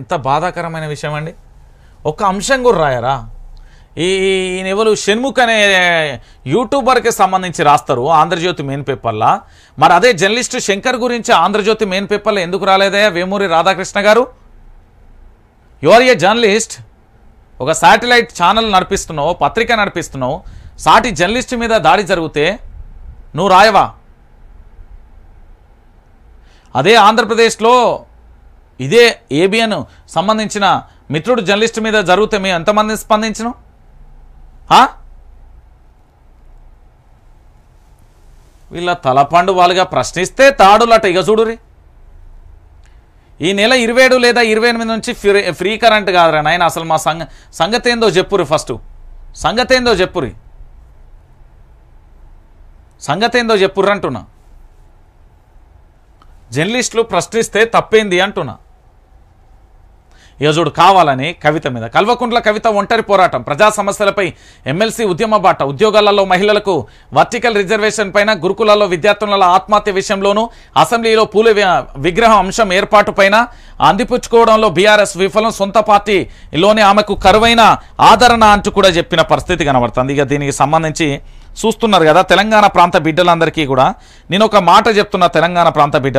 ఎంత బాధాకరమైన విషయం అండి ఒక అంశం కూడా రాయరా ఈయన ఎవరు షణ్ముఖ్ అనే యూట్యూబర్కి సంబంధించి రాస్తారు ఆంధ్రజ్యోతి మెయిన్ పేపర్లా మరి అదే జర్నలిస్టు శంకర్ గురించి ఆంధ్రజ్యోతి మెయిన్ పేపర్లో ఎందుకు రాలేదయా Vemuri Radhakrishna garu your a journalist ఒక శాటిలైట్ ఛానల్ నడిపిస్తున్నావు పత్రిక నడిపిస్తున్నావు సాటి జర్నలిస్ట్ మీద దాడి జరిగితే నువ్వు రాయవా అదే ఆంధ్రప్రదేశ్లో ఇదే ఏబిఎన్ సంబంధించిన మిత్రుడు జర్నలిస్ట్ మీద జరిగితే మేము ఎంతమంది స్పందించను వీళ్ళ తలపండు వాళ్ళుగా ప్రశ్నిస్తే తాడులట ఇక చూడురి ఈ నెల ఇరవై ఏడు లేదా ఇరవై ఎనిమిది నుంచి ఫ్రీ ఫ్రీ కరెంట్ కాదురా నాయన అసలు మా సంగ సంగతి ఏందో చెప్పురి ఫస్ట్ సంగతి ఏందో చెప్పురి సంగతి ఏందో చెప్పుర్రంటున్నా జర్నలిస్టులు ప్రశ్నిస్తే తప్పేంది అంటున్నా యజుడు కావాలని కవిత మీద కల్వకుంట్ల కవిత ఒంటరి పోరాటం ప్రజా సమస్యలపై ఎమ్మెల్సీ ఉద్యమ బాట ఉద్యోగాలలో మహిళలకు వర్టికల్ రిజర్వేషన్ పైన గురుకులాల్లో విద్యార్థుల ఆత్మహత్య విషయంలోనూ అసెంబ్లీలో పూల విగ్రహం అంశం ఏర్పాటుపైన అందిపుచ్చుకోవడంలో బీఆర్ఎస్ విఫలం సొంత పార్టీలోనే ఆమెకు కరువైన ఆదరణ అంటూ కూడా చెప్పిన పరిస్థితి కనబడుతుంది ఇక దీనికి సంబంధించి చూస్తున్నారు కదా తెలంగాణ ప్రాంత బిడ్డలందరికీ కూడా నేను ఒక మాట చెప్తున్నా తెలంగాణ ప్రాంత బిడ్డ